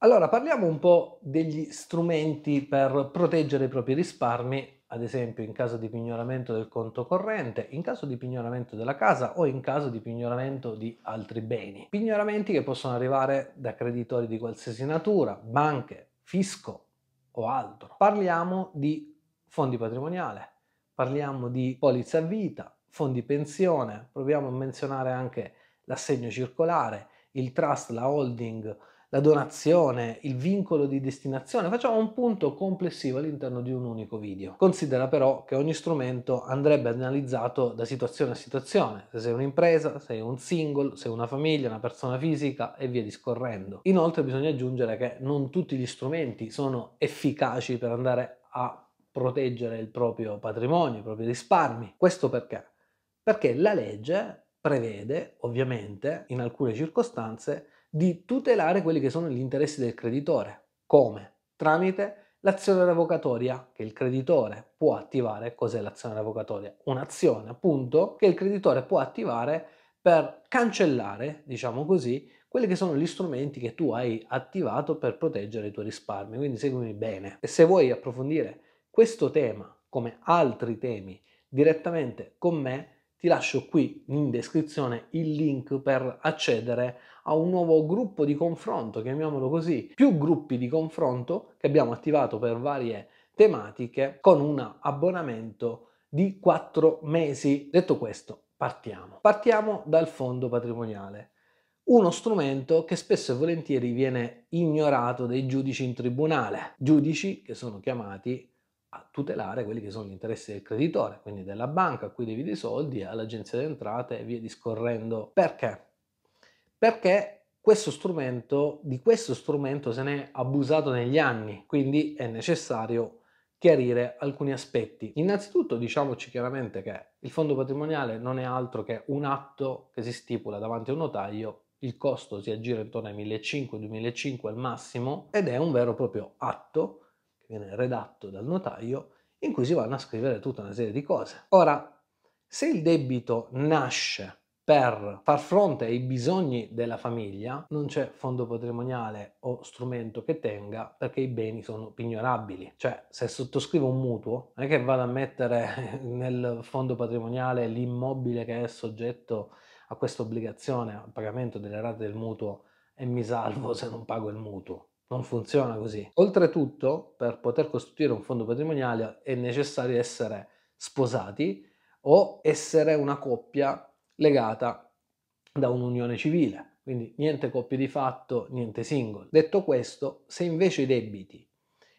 Allora, parliamo un po' degli strumenti per proteggere i propri risparmi, ad esempio in caso di pignoramento del conto corrente, in caso di pignoramento della casa o in caso di pignoramento di altri beni. Pignoramenti che possono arrivare da creditori di qualsiasi natura, banche, fisco o altro. Parliamo di fondi patrimoniali, parliamo di polizza vita, fondi pensione, proviamo a menzionare anche l'assegno circolare, il trust, la holding, la donazione, il vincolo di destinazione, facciamo un punto complessivo all'interno di un unico video. Considera però che ogni strumento andrebbe analizzato da situazione a situazione, se sei un'impresa, sei un single, sei una famiglia, una persona fisica e via discorrendo. Inoltre bisogna aggiungere che non tutti gli strumenti sono efficaci per andare a proteggere il proprio patrimonio, i propri risparmi. Questo perché? Perché la legge prevede, ovviamente, in alcune circostanze, di tutelare quelli che sono gli interessi del creditore. Come? Tramite l'azione revocatoria che il creditore può attivare. Cos'è l'azione revocatoria? Un'azione, appunto, che il creditore può attivare per cancellare, diciamo così, quelli che sono gli strumenti che tu hai attivato per proteggere i tuoi risparmi. Quindi seguimi bene. E se vuoi approfondire questo tema, come altri temi, direttamente con me, ti lascio qui in descrizione il link per accedere a a un nuovo gruppo di confronto, chiamiamolo così, più gruppi di confronto che abbiamo attivato per varie tematiche con un abbonamento di 4 mesi. Detto questo, partiamo. Partiamo dal fondo patrimoniale, uno strumento che spesso e volentieri viene ignorato dai giudici in tribunale, giudici che sono chiamati a tutelare quelli che sono gli interessi del creditore, quindi della banca a cui devi dei soldi, all'agenzia di entrate e via discorrendo. Perché? perché questo strumento, di questo strumento se ne è abusato negli anni, quindi è necessario chiarire alcuni aspetti. Innanzitutto diciamoci chiaramente che il fondo patrimoniale non è altro che un atto che si stipula davanti a un notaio, il costo si aggira intorno ai 1.500-2.500 al massimo ed è un vero e proprio atto che viene redatto dal notaio in cui si vanno a scrivere tutta una serie di cose. Ora, se il debito nasce per far fronte ai bisogni della famiglia non c'è fondo patrimoniale o strumento che tenga perché i beni sono pignorabili. Cioè, se sottoscrivo un mutuo, non è che vado a mettere nel fondo patrimoniale l'immobile che è soggetto a questa obbligazione al pagamento delle rate del mutuo e mi salvo se non pago il mutuo. Non funziona così. Oltretutto, per poter costituire un fondo patrimoniale è necessario essere sposati o essere una coppia legata da un'unione civile. Quindi niente coppie di fatto, niente singoli. Detto questo, se invece i debiti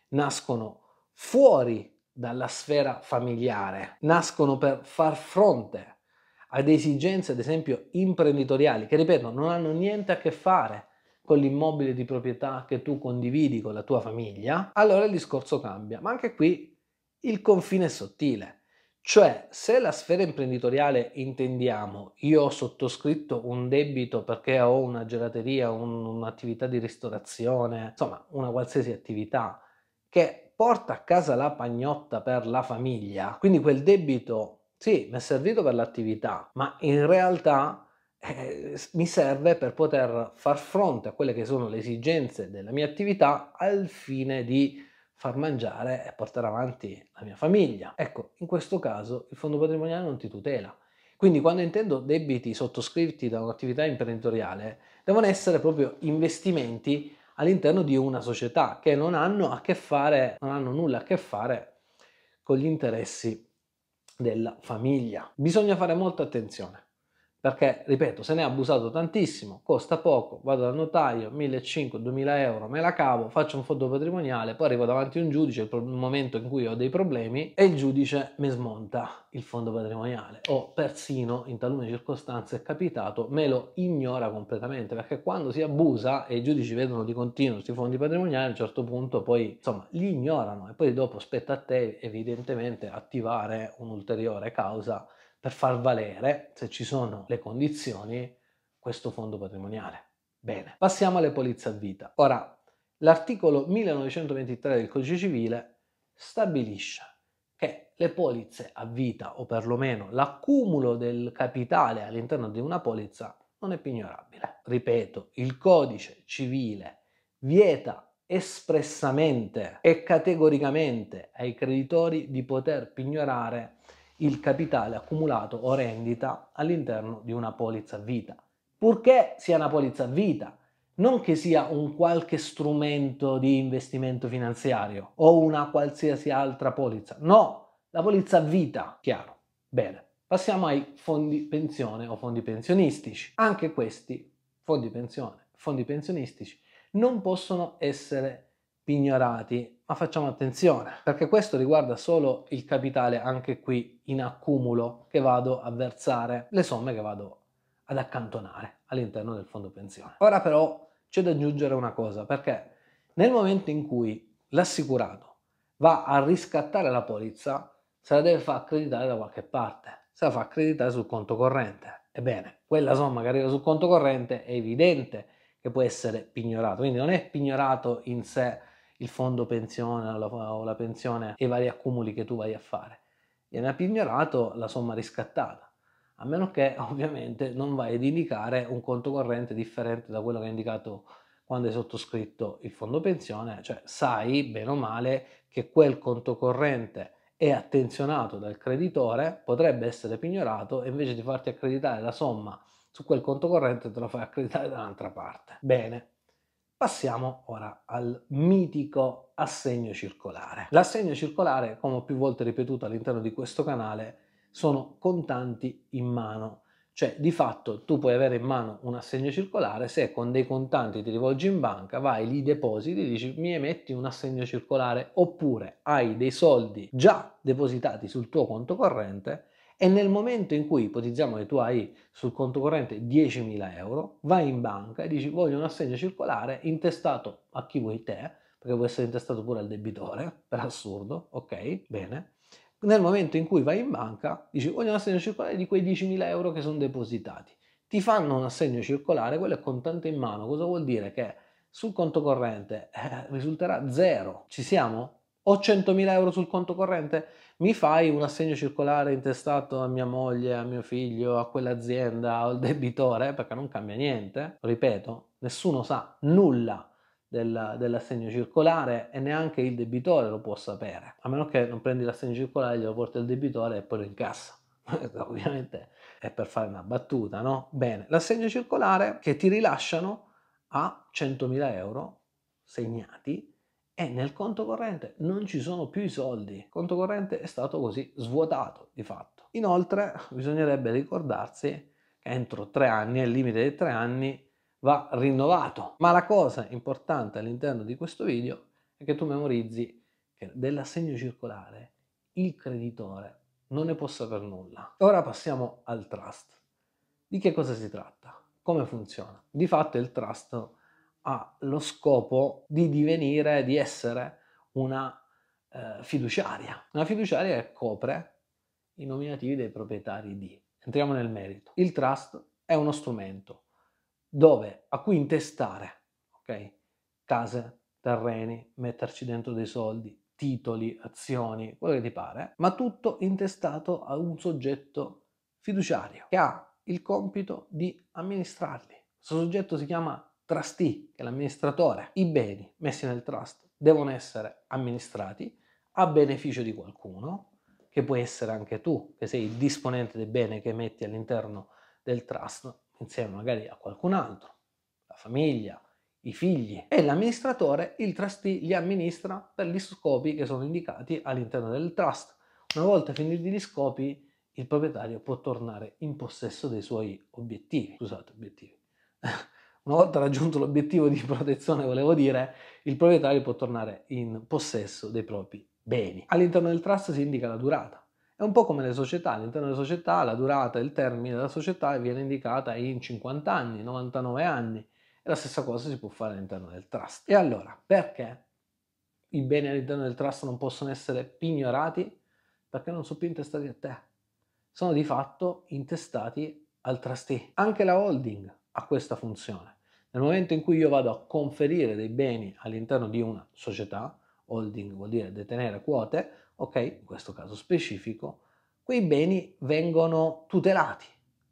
nascono fuori dalla sfera familiare, nascono per far fronte ad esigenze, ad esempio, imprenditoriali, che ripeto, non hanno niente a che fare con l'immobile di proprietà che tu condividi con la tua famiglia, allora il discorso cambia. Ma anche qui il confine è sottile. Cioè, se la sfera imprenditoriale intendiamo io ho sottoscritto un debito perché ho una gelateria, un, un'attività di ristorazione, insomma, una qualsiasi attività che porta a casa la pagnotta per la famiglia, quindi quel debito sì, mi è servito per l'attività, ma in realtà eh, mi serve per poter far fronte a quelle che sono le esigenze della mia attività al fine di far mangiare e portare avanti la mia famiglia. Ecco, in questo caso il fondo patrimoniale non ti tutela. Quindi quando intendo debiti sottoscritti da un'attività imprenditoriale, devono essere proprio investimenti all'interno di una società che non hanno a che fare, non hanno nulla a che fare con gli interessi della famiglia. Bisogna fare molta attenzione perché, ripeto, se ne è abusato tantissimo, costa poco, vado dal notaio, 1.500-2.000 euro, me la cavo, faccio un fondo patrimoniale, poi arrivo davanti a un giudice, il momento in cui ho dei problemi, e il giudice mi smonta il fondo patrimoniale. O persino, in talune circostanze è capitato, me lo ignora completamente, perché quando si abusa e i giudici vedono di continuo questi fondi patrimoniali, a un certo punto poi, insomma, li ignorano e poi dopo spetta a te, evidentemente, attivare un'ulteriore causa per far valere, se ci sono le condizioni, questo fondo patrimoniale. Bene, passiamo alle polizze a vita. Ora, l'articolo 1923 del Codice Civile stabilisce che le polizze a vita, o perlomeno l'accumulo del capitale all'interno di una polizza, non è pignorabile. Ripeto, il Codice Civile vieta espressamente e categoricamente ai creditori di poter pignorare il capitale accumulato o rendita all'interno di una polizza vita, purché sia una polizza vita, non che sia un qualche strumento di investimento finanziario o una qualsiasi altra polizza. No, la polizza vita, chiaro. Bene, passiamo ai fondi pensione o fondi pensionistici. Anche questi fondi pensione, fondi pensionistici non possono essere pignorati ma facciamo attenzione perché questo riguarda solo il capitale anche qui in accumulo che vado a versare, le somme che vado ad accantonare all'interno del fondo pensione. Ora però c'è da aggiungere una cosa perché nel momento in cui l'assicurato va a riscattare la polizza se la deve far accreditare da qualche parte, se la fa accreditare sul conto corrente. Ebbene, quella somma che arriva sul conto corrente è evidente che può essere pignorato, quindi non è pignorato in sé il fondo pensione o la, o la pensione e i vari accumuli che tu vai a fare. Viene pignorato la somma riscattata, a meno che ovviamente non vai ad indicare un conto corrente differente da quello che hai indicato quando hai sottoscritto il fondo pensione, cioè sai bene o male che quel conto corrente è attenzionato dal creditore, potrebbe essere pignorato e invece di farti accreditare la somma su quel conto corrente te lo fai accreditare da un'altra parte. Bene, Passiamo ora al mitico assegno circolare. L'assegno circolare, come ho più volte ripetuto all'interno di questo canale, sono contanti in mano. Cioè, di fatto, tu puoi avere in mano un assegno circolare se con dei contanti ti rivolgi in banca, vai, li depositi, dici mi emetti un assegno circolare, oppure hai dei soldi già depositati sul tuo conto corrente e nel momento in cui ipotizziamo che tu hai sul conto corrente 10.000 euro, vai in banca e dici voglio un assegno circolare intestato a chi vuoi te, perché può essere intestato pure al debitore, per assurdo, ok? Bene. Nel momento in cui vai in banca, dici voglio un assegno circolare di quei 10.000 euro che sono depositati. Ti fanno un assegno circolare, quello è contante in mano, cosa vuol dire? Che sul conto corrente eh, risulterà zero. Ci siamo? Ho 100.000 euro sul conto corrente? mi fai un assegno circolare intestato a mia moglie, a mio figlio, a quell'azienda, o al debitore, perché non cambia niente, ripeto, nessuno sa nulla del, dell'assegno circolare e neanche il debitore lo può sapere, a meno che non prendi l'assegno circolare, glielo porti al debitore e poi lo incassa. Ovviamente è per fare una battuta, no? Bene, l'assegno circolare che ti rilasciano a 100.000 euro segnati e nel conto corrente non ci sono più i soldi. Il conto corrente è stato così svuotato di fatto. Inoltre bisognerebbe ricordarsi che entro tre anni, al limite dei tre anni, va rinnovato. Ma la cosa importante all'interno di questo video è che tu memorizzi che dell'assegno circolare il creditore non ne può sapere nulla. Ora passiamo al trust. Di che cosa si tratta? Come funziona? Di fatto il trust ha lo scopo di divenire, di essere una eh, fiduciaria. Una fiduciaria che copre i nominativi dei proprietari di. Entriamo nel merito. Il trust è uno strumento dove, a cui intestare okay, case, terreni, metterci dentro dei soldi, titoli, azioni, quello che ti pare, ma tutto intestato a un soggetto fiduciario che ha il compito di amministrarli. Questo soggetto si chiama trustee, che è l'amministratore, i beni messi nel trust devono essere amministrati a beneficio di qualcuno, che puoi essere anche tu, che sei il disponente dei beni che metti all'interno del trust, insieme magari a qualcun altro, la famiglia, i figli. E l'amministratore, il trustee, li amministra per gli scopi che sono indicati all'interno del trust. Una volta finiti gli scopi, il proprietario può tornare in possesso dei suoi obiettivi. Scusate, obiettivi una volta raggiunto l'obiettivo di protezione, volevo dire, il proprietario può tornare in possesso dei propri beni. All'interno del trust si indica la durata. È un po' come le società, all'interno delle società la durata, il termine della società viene indicata in 50 anni, 99 anni e la stessa cosa si può fare all'interno del trust. E allora, perché i beni all'interno del trust non possono essere pignorati? Perché non sono più intestati a te, sono di fatto intestati al trustee. Anche la holding ha questa funzione. Nel momento in cui io vado a conferire dei beni all'interno di una società, holding vuol dire detenere quote, ok, in questo caso specifico, quei beni vengono tutelati,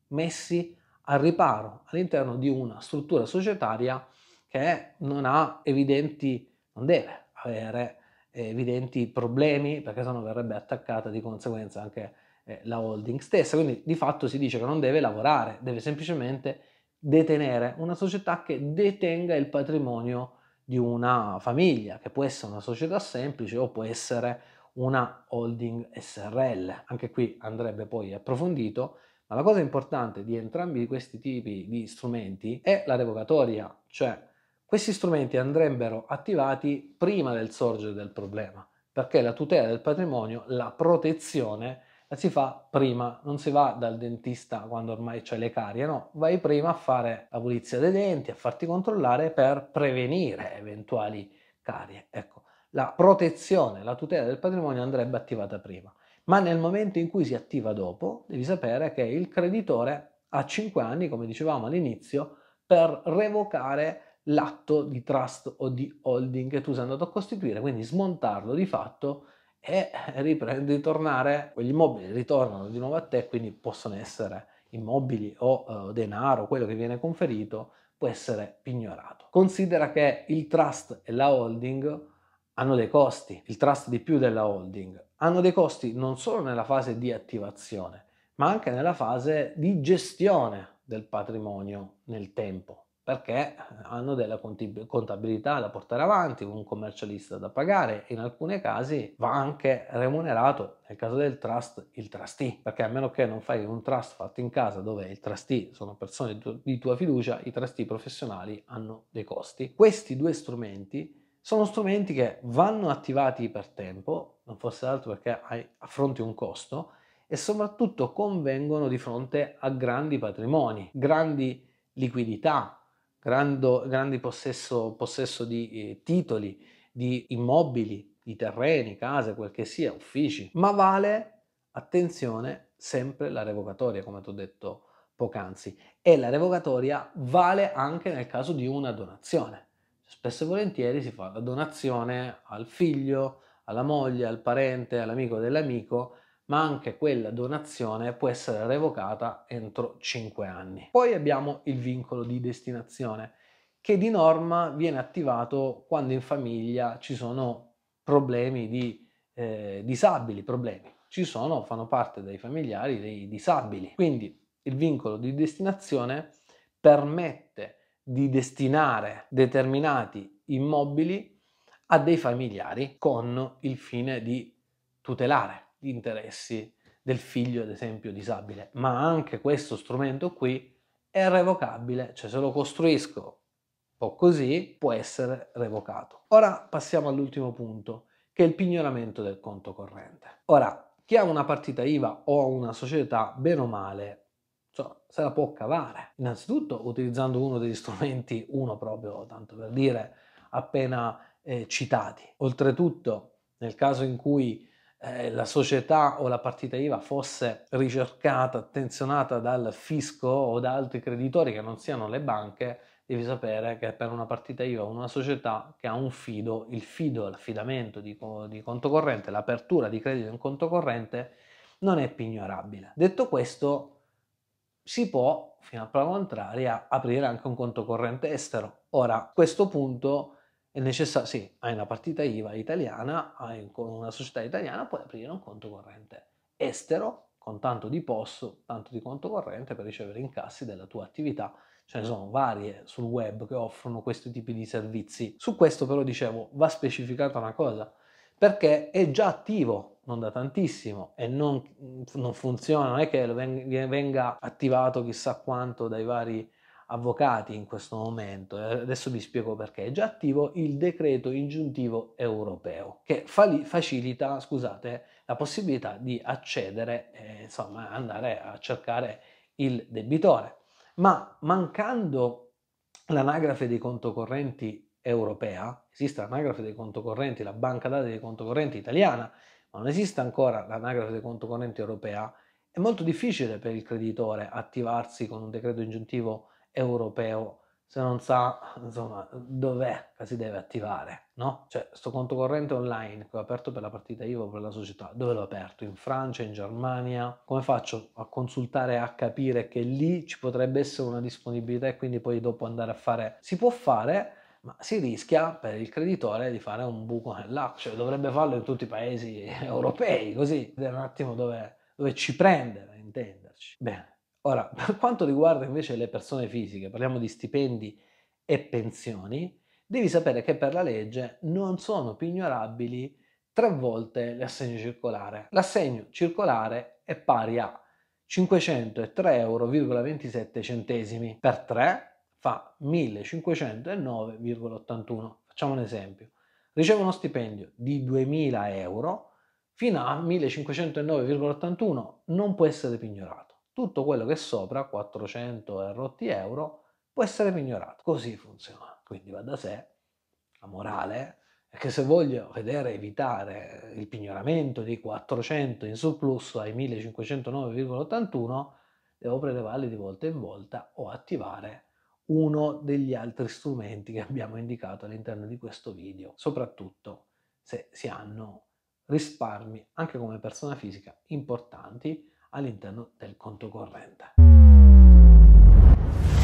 messi al riparo all'interno di una struttura societaria che non ha evidenti, non deve avere eh, evidenti problemi perché sennò verrebbe attaccata di conseguenza anche eh, la holding stessa, quindi di fatto si dice che non deve lavorare, deve semplicemente detenere, una società che detenga il patrimonio di una famiglia, che può essere una società semplice o può essere una holding SRL. Anche qui andrebbe poi approfondito, ma la cosa importante di entrambi questi tipi di strumenti è la revocatoria, cioè questi strumenti andrebbero attivati prima del sorgere del problema, perché la tutela del patrimonio, la protezione la si fa prima, non si va dal dentista quando ormai c'è le carie, no, vai prima a fare la pulizia dei denti, a farti controllare per prevenire eventuali carie. Ecco, la protezione, la tutela del patrimonio andrebbe attivata prima, ma nel momento in cui si attiva dopo, devi sapere che il creditore ha 5 anni, come dicevamo all'inizio, per revocare l'atto di trust o di holding che tu sei andato a costituire, quindi smontarlo di fatto e riprendi, tornare, quegli immobili ritornano di nuovo a te, quindi possono essere immobili o eh, denaro, quello che viene conferito può essere pignorato. Considera che il trust e la holding hanno dei costi, il trust di più della holding, hanno dei costi non solo nella fase di attivazione, ma anche nella fase di gestione del patrimonio nel tempo perché hanno della contabilità da portare avanti, un commercialista da pagare, in alcuni casi va anche remunerato, nel caso del trust, il trustee, perché a meno che non fai un trust fatto in casa dove il trustee sono persone di tua fiducia, i trustee professionali hanno dei costi. Questi due strumenti sono strumenti che vanno attivati per tempo, non fosse altro perché hai, affronti un costo, e soprattutto convengono di fronte a grandi patrimoni, grandi liquidità, grande, grandi possesso, possesso di eh, titoli, di immobili, di terreni, case, quel che sia, uffici, ma vale, attenzione, sempre la revocatoria, come ti ho detto poc'anzi, e la revocatoria vale anche nel caso di una donazione. Spesso e volentieri si fa la donazione al figlio, alla moglie, al parente, all'amico dell'amico, ma anche quella donazione può essere revocata entro 5 anni. Poi abbiamo il vincolo di destinazione, che di norma viene attivato quando in famiglia ci sono problemi di eh, disabili, problemi. Ci sono, fanno parte dei familiari dei disabili. Quindi il vincolo di destinazione permette di destinare determinati immobili a dei familiari con il fine di tutelare gli interessi del figlio, ad esempio, disabile. Ma anche questo strumento qui è revocabile, cioè se lo costruisco un po' così può essere revocato. Ora passiamo all'ultimo punto, che è il pignoramento del conto corrente. Ora, chi ha una partita IVA o una società, bene o male, se la può cavare. Innanzitutto utilizzando uno degli strumenti, uno proprio, tanto per dire, appena eh, citati. Oltretutto, nel caso in cui eh, la società o la partita IVA fosse ricercata, attenzionata dal fisco o da altri creditori che non siano le banche, devi sapere che per una partita IVA o una società che ha un fido, il fido, l'affidamento di, di conto corrente, l'apertura di credito in conto corrente non è pignorabile. Detto questo, si può, fino a prova contraria, aprire anche un conto corrente estero. Ora, a questo punto è necessario, sì, hai una partita IVA italiana, hai una società italiana, puoi aprire un conto corrente estero con tanto di posto, tanto di conto corrente per ricevere incassi della tua attività. Ce ne sono varie sul web che offrono questi tipi di servizi. Su questo però dicevo, va specificata una cosa, perché è già attivo, non da tantissimo, e non, non funziona, non è che venga attivato chissà quanto dai vari avvocati in questo momento, adesso vi spiego perché, è già attivo il decreto ingiuntivo europeo che fa- facilita scusate, la possibilità di accedere, eh, insomma andare a cercare il debitore. Ma mancando l'anagrafe dei conto correnti europea, esiste l'anagrafe dei conto correnti, la banca dati dei conto correnti italiana, ma non esiste ancora l'anagrafe dei conto correnti europea, è molto difficile per il creditore attivarsi con un decreto ingiuntivo europeo europeo se non sa insomma dov'è che si deve attivare, no? Cioè, sto conto corrente online che ho aperto per la partita IVA per la società, dove l'ho aperto? In Francia, in Germania? Come faccio a consultare a capire che lì ci potrebbe essere una disponibilità e quindi poi dopo andare a fare? Si può fare, ma si rischia per il creditore di fare un buco nell'acqua, cioè dovrebbe farlo in tutti i paesi europei, così è un attimo dove, dove ci a intenderci. Bene. Ora, per quanto riguarda invece le persone fisiche, parliamo di stipendi e pensioni, devi sapere che per la legge non sono più ignorabili tre volte l'assegno circolare. L'assegno circolare è pari a 503,27 euro per 3 fa 1509,81. Facciamo un esempio. Riceve uno stipendio di 2000 euro fino a 1509,81 non può essere pignorato tutto quello che è sopra, 400 rotti euro, può essere pignorato. Così funziona. Quindi va da sé, la morale è che se voglio vedere evitare il pignoramento di 400 in surplus ai 1509,81, devo prelevarli di volta in volta o attivare uno degli altri strumenti che abbiamo indicato all'interno di questo video, soprattutto se si hanno risparmi anche come persona fisica importanti all'interno del conto corrente.